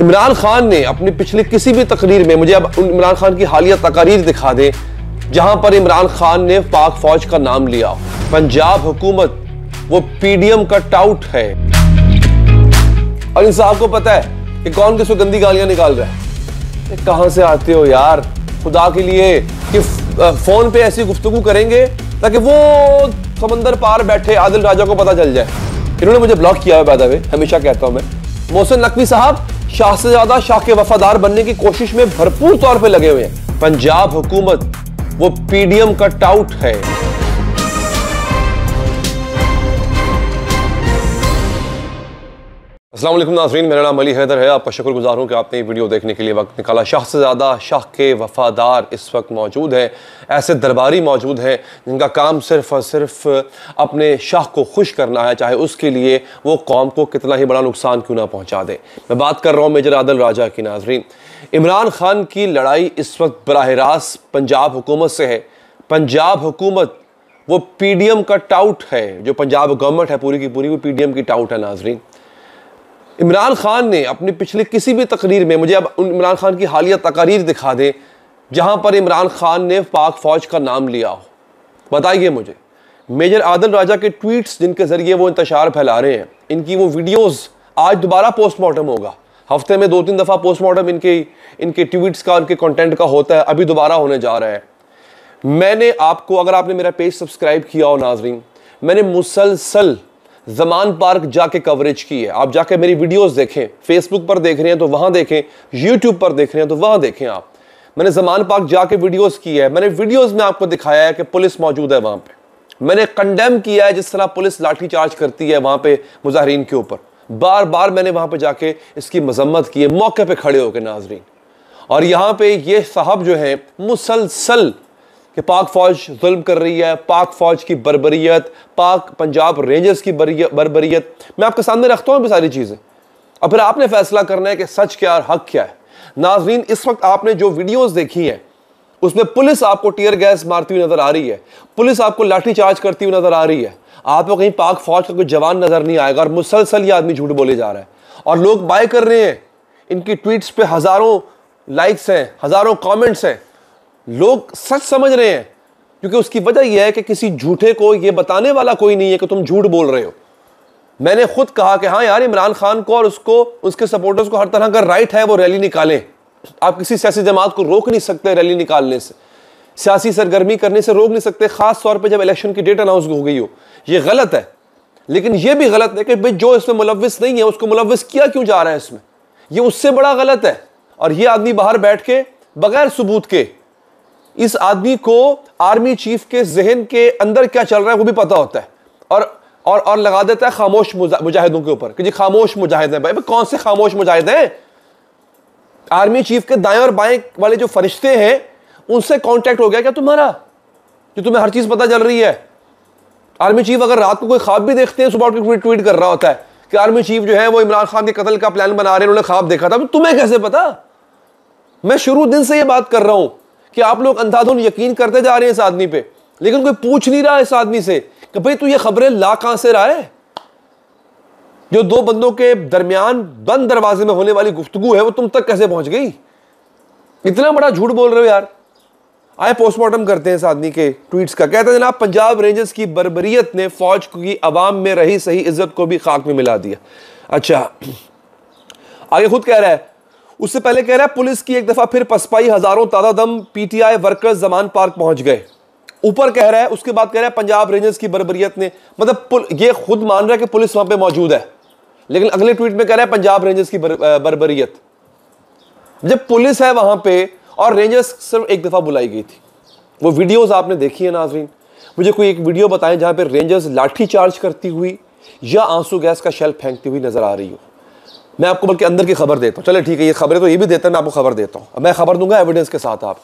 इमरान खान ने अपनी पिछले किसी भी तकरीर में मुझे अब इमरान खान की हालिया तकारीर दिखा दे जहां पर इमरान खान ने पाक फौज का नाम लिया पंजाब हुकूमत वो पीडीएम का टाउट है और इन साहब को पता है कि कौन किसको गंदी गालियां निकाल रहा है कहां से आते हो यार खुदा के लिए कि फोन पे ऐसी गुफ्तु करेंगे ताकि वो समंदर पार बैठे आदिल राजा को पता चल जाए इन्होंने मुझे ब्लॉक किया है हमेशा कहता हूं मैं मोहसिन नकवी साहब शाह से ज्यादा शाह के वफादार बनने की कोशिश में भरपूर तौर पर लगे हुए हैं पंजाब हुकूमत वो पीडीएम कट आउट है असलम नाजरीन मेरा नाम अली हैदर है आपका शुक्रगुजार हूँ कि आपने ये वीडियो देखने के लिए वक्त निकाला शाह से ज़्यादा शाह के वफ़ादार इस वक्त मौजूद हैं ऐसे दरबारी मौजूद हैं जिनका काम सिर्फ और सिर्फ अपने शाह को खुश करना है चाहे उसके लिए वो कौम को कितना ही बड़ा नुकसान क्यों ना पहुँचा दे मैं बात कर रहा हूँ मेजर आदल राजा की नाजरीन इमरान खान की लड़ाई इस वक्त बरह रास्त पंजाब हुकूमत से है पंजाब हुकूमत वो पी डी एम का टाउट है जो पंजाब गवर्नमेंट है पूरी की पूरी वो पी डी एम की टाउट है नाजरीन इमरान खान ने अपने पिछले किसी भी तकरीर में मुझे अब इमरान खान की हालिया तकारीर दिखा दें जहाँ पर इमरान खान ने पाक फ़ौज का नाम लिया हो बताइए मुझे मेजर आदल राजा के ट्वीट्स जिनके ज़रिए वो इंतशार फैला रहे हैं इनकी वो वीडियोस आज दोबारा पोस्टमार्टम होगा हफ्ते में दो तीन दफ़ा पोस्टमार्टम इनके इनके ट्वीट्स का इनके कंटेंट का होता है अभी दोबारा होने जा रहा है मैंने आपको अगर आपने मेरा पेज सब्सक्राइब किया हो नाजरीन मैंने मुसलसल जमान पार्क जाके कवरेज की है आप जाके मेरी वीडियोस देखें फेसबुक पर देख रहे हैं तो वहाँ देखें यूट्यूब पर देख रहे हैं तो वहाँ देखें आप मैंने जमान पार्क जाके वीडियोस की है मैंने वीडियोस में आपको दिखाया है कि पुलिस मौजूद है वहाँ पे मैंने कंडेम किया है जिस तरह पुलिस लाठीचार्ज करती है वहाँ पर मुजाहरीन के ऊपर बार बार मैंने वहाँ पर जाके इसकी मजम्मत की है मौके पर खड़े होकर नाजरीन और यहाँ पे ये साहब जो हैं मुसलसल कि पाक फ़ौज जुल्म कर रही है पाक फ़ौज की बरबरीत पाक पंजाब रेंजर्स की बरबरीत मैं आपके सामने रखता हूँ भी सारी चीज़ें और फिर आपने फैसला करना है कि सच क्या और हक क्या है नाजरीन इस वक्त आपने जो वीडियोज़ देखी हैं उसमें पुलिस आपको टीयर गैस मारती हुई नज़र आ रही है पुलिस आपको लाठी चार्ज करती हुई नज़र आ रही है आपको कहीं पाक फौज का कोई जवान नज़र नहीं आएगा और मुसलसल ये आदमी झूठ बोले जा रहा है और लोग बाय कर रहे हैं इनकी ट्वीट्स पे हज़ारों लाइक्स हैं हज़ारों कमेंट्स हैं लोग सच समझ रहे हैं क्योंकि उसकी वजह यह है कि किसी झूठे को यह बताने वाला कोई नहीं है कि तुम झूठ बोल रहे हो मैंने खुद कहा कि हाँ यार इमरान खान को और उसको उसके सपोर्टर्स को हर तरह का राइट है वो रैली निकालें आप किसी सियासी जमात को रोक नहीं सकते रैली निकालने से सियासी सरगर्मी करने से रोक नहीं सकते खास तौर पे जब इलेक्शन की डेट अनाउंस हो गई हो ये गलत है लेकिन ये भी गलत है कि भाई जो इसमें मुलविस नहीं है उसको मुलविस किया क्यों जा रहा है इसमें ये उससे बड़ा गलत है और ये आदमी बाहर बैठ के बगैर सबूत के इस आदमी को आर्मी चीफ के जहन के अंदर क्या चल रहा है वो भी पता होता है और और और लगा देता है खामोश मुजाहिदों के ऊपर कि जी खामोश मुजाहिद हैं भाई कौन से खामोश मुजाहिद हैं आर्मी चीफ के दाएं और बाएं वाले जो फरिश्ते हैं उनसे कांटेक्ट हो गया क्या तुम्हारा जो तुम्हें हर चीज़ पता चल रही है आर्मी चीफ अगर रात को कोई ख्वाब भी देखते हैं सुबह उठ के ट्वीट कर रहा होता है कि आर्मी चीफ जो है वो इमरान खान के कत्ल का प्लान बना रहे हैं उन्होंने ख्वाब देखा था तुम्हें कैसे पता मैं शुरू दिन से ये बात कर रहा हूं कि आप लोग अंधाधुन यकीन करते जा रहे हैं इस आदमी पे लेकिन कोई पूछ नहीं रहा इस आदमी से कि भाई तू ये खबरें ला कहां से रहा है जो दो बंदों के दरमियान बंद दरवाजे में होने वाली गुफ्तगु है वो तुम तक कैसे पहुंच गई इतना बड़ा झूठ बोल रहे हो यार आए पोस्टमार्टम करते हैं इस आदमी के ट्वीट्स का कहते हैं जनाब पंजाब रेंजर्स की बरबरीत ने फौज की आवाम में रही सही इज्जत को भी खाक में मिला दिया अच्छा आगे खुद कह रहा है उससे पहले कह रहा है पुलिस की एक दफा फिर पसपाई हजारों तादादम पीटीआई वर्कर्स जमान पार्क पहुंच गए ऊपर कह रहा है उसके बाद कह रहा है पंजाब रेंजर्स की बरबरीत ने मतलब ये खुद मान रहा है कि पुलिस वहां पे मौजूद है लेकिन अगले ट्वीट में कह रहा है पंजाब रेंजर्स की बर, बरबरीत जब पुलिस है वहां पे और रेंजर्स सिर्फ एक दफा बुलाई गई थी वो वीडियोस आपने देखी है नाजरीन मुझे कोई एक वीडियो बताएं जहां पे रेंजर्स लाठी चार्ज करती हुई या आंसू गैस का शेल फेंकती हुई नजर आ रही हो मैं आपको बल्कि अंदर की खबर देता हूँ चले ठीक है ये खबरें तो ये भी देता है मैं आपको खबर देता हूँ मैं खबर दूंगा एविडेंस के साथ आप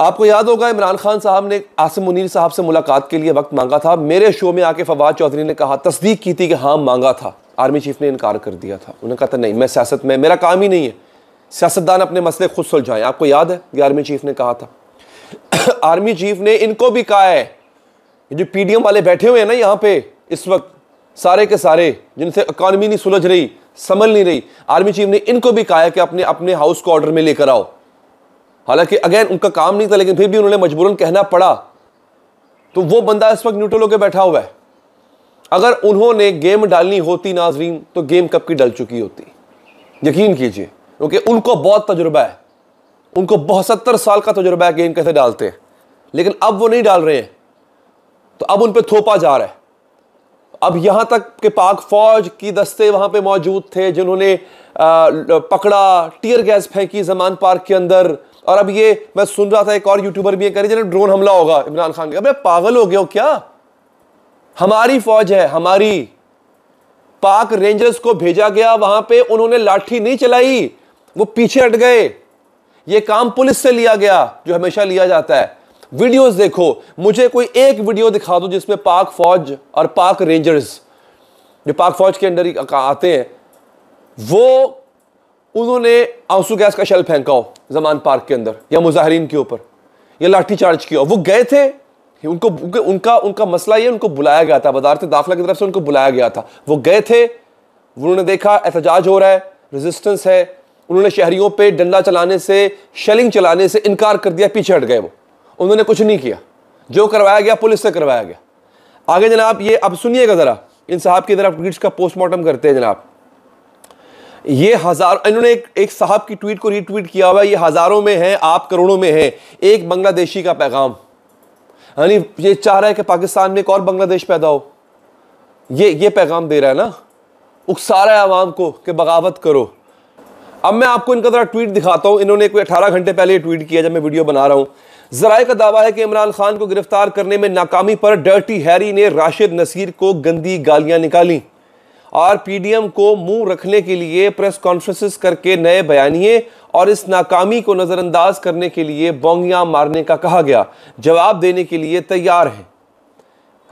आपको याद होगा इमरान खान साहब ने आसिम मुनीर साहब से मुलाकात के लिए वक्त मांगा था मेरे शो में आके फवाद चौधरी ने कहा तस्दीक की थी कि हाँ मांगा था आर्मी चीफ ने इनकार कर दिया था उन्होंने कहा था नहीं मैं सियासत में मेरा काम ही नहीं है सियासतदान अपने मसले खुद सुलझाएं आपको याद है कि आर्मी चीफ ने कहा था आर्मी चीफ ने इनको भी कहा है जो पीडीएम वाले बैठे हुए हैं ना यहाँ पे इस वक्त सारे के सारे जिनसे इकॉनमी नहीं सुलझ रही समझ नहीं रही आर्मी चीफ ने इनको भी कहा कि अपने अपने हाउस को ऑर्डर में लेकर आओ हालांकि अगेन उनका काम नहीं था लेकिन फिर भी उन्होंने मजबूरन कहना पड़ा तो वो बंदा इस वक्त न्यूट्रल होकर बैठा हुआ है अगर उन्होंने गेम डालनी होती नाजरीन तो गेम कब की डल चुकी होती यकीन कीजिए क्योंकि उनको बहुत तजुर्बा है उनको बहुत सत्तर साल का तजुर्बा है गेम कैसे डालते हैं लेकिन अब वो नहीं डाल रहे हैं तो अब उन पर थोपा जा रहा है अब यहाँ तक कि पाक फौज की दस्ते वहाँ पे मौजूद थे जिन्होंने पकड़ा टीयर गैस फेंकी जमान पार्क के अंदर और अब ये मैं सुन रहा था एक और यूट्यूबर भी कह रही जिन्हें ड्रोन हमला होगा इमरान खान के अब पागल हो गया हो क्या हमारी फौज है हमारी पाक रेंजर्स को भेजा गया वहां पे उन्होंने लाठी नहीं चलाई वो पीछे हट गए ये काम पुलिस से लिया गया जो हमेशा लिया जाता है वीडियोस देखो मुझे कोई एक वीडियो दिखा दो जिसमें पाक फौज और पाक रेंजर्स जो पाक फौज के अंदर ही आते हैं वो उन्होंने आंसू गैस का शल फेंका हो जमान पार्क के अंदर या मुजाहरीन के ऊपर या लाठी चार्ज किया वो गए थे उनको उनका उनका मसला ये उनको बुलाया गया था बदारत दाखिला की तरफ से उनको बुलाया गया था वो गए थे उन्होंने देखा एहतजाज हो रहा है रेजिस्टेंस है उन्होंने शहरियों पे डंडा चलाने से शेलिंग चलाने से इनकार कर दिया पीछे हट गए वो उन्होंने कुछ नहीं किया जो करवाया गया पुलिस से करवाया गया आगे जनाब ये अब सुनिएगा ज़रा इन साहब की तरफ ट्वीट का पोस्टमार्टम करते हैं जनाब ये हजार इन्होंने एक एक साहब की ट्वीट को रीट्वीट किया हुआ है ये हज़ारों में है आप करोड़ों में है एक बांग्लादेशी का पैगाम यानी ये चाह रहा है कि पाकिस्तान में एक और बांग्लादेश पैदा हो ये ये पैगाम दे रहा है ना उकसा रहा है आवाम को कि बगावत करो अब मैं आपको इनका ज़रा ट्वीट दिखाता हूँ इन्होंने कोई अठारह घंटे पहले ट्वीट किया जब मैं वीडियो बना रहा हूँ जराए का दावा है कि इमरान खान को गिरफ्तार करने में नाकामी पर डर्टी हैरी ने राशिद नसीर को गंदी गालियां निकाली और पीडीएम को मुंह रखने के लिए प्रेस कॉन्फ्रेंसिस करके नए बयानिए और इस नाकामी को नज़रअंदाज करने के लिए बोंगियां मारने का कहा गया जवाब देने के लिए तैयार हैं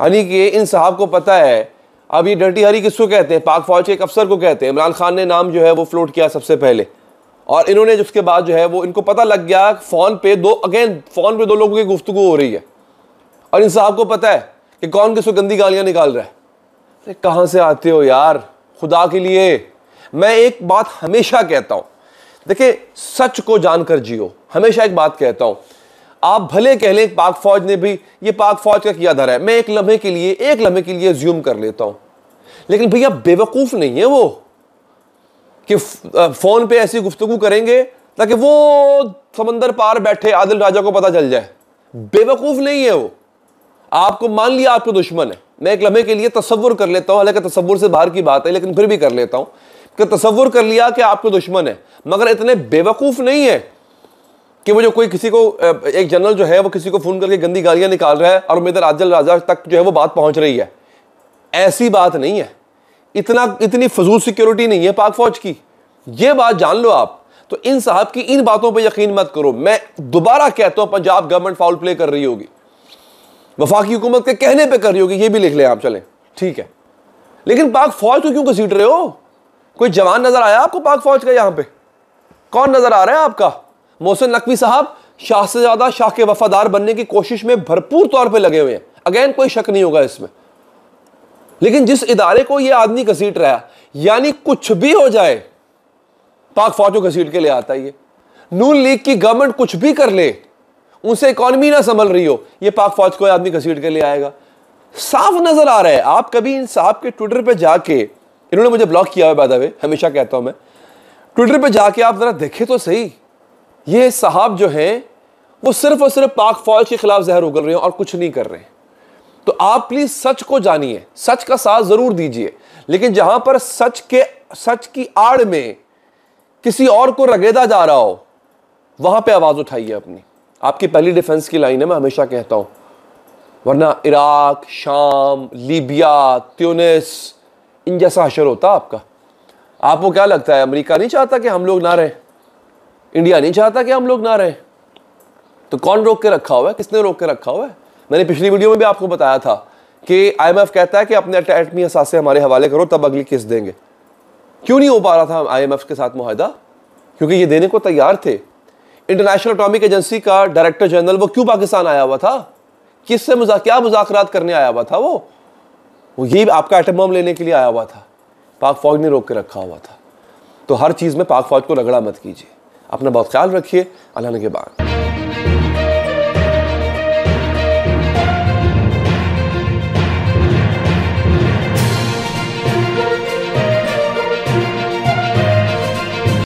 यानी कि इन साहब को पता है अब ये डर्टी हरी किसको कहते हैं पाक फौज के एक अफसर को कहते हैं इमरान खान ने नाम जो है वो फ्लोट किया सबसे पहले और इन्होंने उसके बाद जो है वो इनको पता लग गया फ़ोन पे दो अगेन फ़ोन पे दो लोगों की गुफ्तु हो रही है और इन साहब को पता है कि कौन किसको गंदी गालियाँ निकाल रहा है अरे कहाँ से आते हो यार खुदा के लिए मैं एक बात हमेशा कहता हूँ देखिए सच को जानकर जियो हमेशा एक बात कहता हूँ आप भले कह लें पाक फौज ने भी ये पाक फौज का किया धरा है मैं एक लम्हे के लिए एक लम्हे के लिए ज्यूम कर लेता हूँ लेकिन भैया बेवकूफ़ नहीं है वो कि फ़ोन पे ऐसी गुफ्तु करेंगे ताकि वो समंदर पार बैठे आदिल राजा को पता चल जाए बेवकूफ़ नहीं है वो आपको मान लिया आपको दुश्मन है मैं एक लम्हे के लिए तस्वुर कर लेता हूँ हालांकि तस्वुर से बाहर की बात है लेकिन फिर भी कर लेता हूँ कि तस्वुर कर लिया कि आपको दुश्मन है मगर इतने बेवकूफ़ नहीं है कि वो जो कोई किसी को एक जनरल जो है वो किसी को फ़ोन करके गंदी गालियाँ निकाल रहा है और मेरे आदिल राजा तक जो है वो बात पहुँच रही है ऐसी बात नहीं है इतना इतनी फजूल सिक्योरिटी नहीं है पाक फौज की यह बात जान लो आप तो इन साहब की इन बातों पर यकीन मत करो मैं दोबारा कहता हूं पंजाब गवर्नमेंट फाउल प्ले कर रही होगी वफाकी हुकूमत के कहने पर कर रही होगी ये भी लिख लें आप चले ठीक है लेकिन पाक फौज को क्यों घसीट रहे हो कोई जवान नजर आया आपको पाक फौज का यहां पर कौन नजर आ रहा है आपका मोहसिन नकवी साहब शाह से ज्यादा शाह के वफादार बनने की कोशिश में भरपूर तौर पर लगे हुए हैं अगेन कोई शक नहीं होगा इसमें लेकिन जिस इदारे को यह आदमी घसीट रहा है यानी कुछ भी हो जाए पाक फौज को घसीट के ले आता है ये नून लीग की गवर्नमेंट कुछ भी कर ले उनसे इकॉनमी ना संभल रही हो ये पाक फौज को आदमी घसीट के ले आएगा साफ नजर आ रहा है आप कभी इन साहब के ट्विटर पर जाके इन्होंने मुझे ब्लॉक किया हुआ बाय हमेशा कहता हूं मैं ट्विटर पर जाके आप जरा देखे तो सही ये साहब जो हैं वो सिर्फ और सिर्फ पाक फौज के खिलाफ जहर उगल रहे हैं और कुछ नहीं कर रहे हैं तो आप प्लीज सच को जानिए सच का साथ जरूर दीजिए लेकिन जहां पर सच के सच की आड़ में किसी और को रगेदा जा रहा हो वहां पे आवाज उठाइए अपनी आपकी पहली डिफेंस की लाइन है मैं हमेशा कहता हूं वरना इराक शाम लीबिया त्यूनिस इन जैसा हशर होता आपका आपको क्या लगता है अमेरिका नहीं चाहता कि हम लोग ना रहें इंडिया नहीं चाहता कि हम लोग ना रहें तो कौन रोक के रखा हुआ है किसने रोक के रखा हुआ है मैंने पिछली वीडियो में भी आपको बताया था कि आईएमएफ कहता है कि अपने एटमी असासे हमारे हवाले करो तब अगली किस्त देंगे क्यों नहीं हो पा रहा था आईएमएफ के साथ माहिदा क्योंकि ये देने को तैयार थे इंटरनेशनल अटोमिक एजेंसी का डायरेक्टर जनरल वो क्यों पाकिस्तान आया हुआ था किससे मुझा, क्या मुजाकर करने आया हुआ था वो वो ये आपका एटम बम लेने के लिए आया हुआ था पाक फौज ने रोक के रखा हुआ था तो हर चीज़ में पाक फौज को रगड़ा मत कीजिए अपना बहुत ख्याल रखिए अल्लाह के बाद